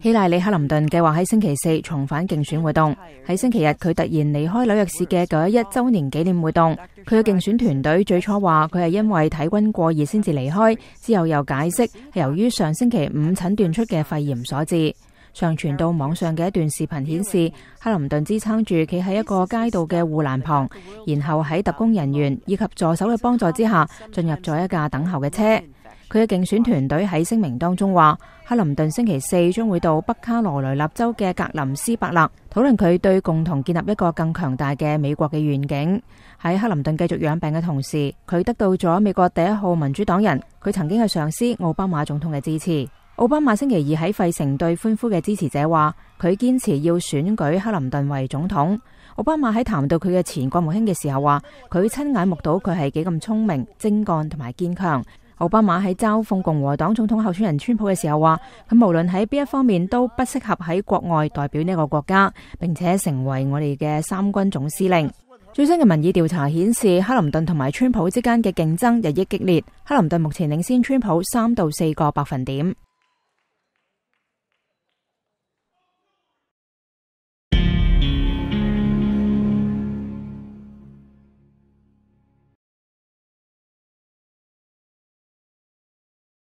希拉里·克林顿计划喺星期四重返竞选活动。喺星期日，佢突然离开纽约市嘅九一一周年纪念活动。佢嘅竞选团队最初话佢系因为体温过热先至离开，之后又解释系由于上星期五诊断出嘅肺炎所致。上传到网上嘅一段视频显示，克林顿支撑住企喺一个街道嘅护栏旁，然后喺特工人员以及助手嘅帮助之下进入咗一架等候嘅车。佢嘅竞选團隊喺聲明當中話：，克林頓星期四將會到北卡羅来納州嘅格林斯伯勒討論佢對共同建立一個更強大嘅美國嘅願景。喺克林頓繼續養病嘅同時，佢得到咗美國第一號民主黨人佢曾經嘅上司奧巴馬總統嘅支持。奧巴馬星期二喺費城對歡呼嘅支持者話：，佢堅持要選舉克林頓為總統。奧巴馬喺談到佢嘅前國务卿嘅時候話：，佢親眼目睹佢係幾咁聰明、精幹同埋堅強。奥巴马喺嘲讽共和党总统候选人川普嘅时候话：，佢无论喺边一方面都不适合喺国外代表呢个国家，并且成为我哋嘅三军总司令。最新嘅民意调查显示，克林顿同埋川普之间嘅竞争日益激烈，克林顿目前领先川普三到四个百分点。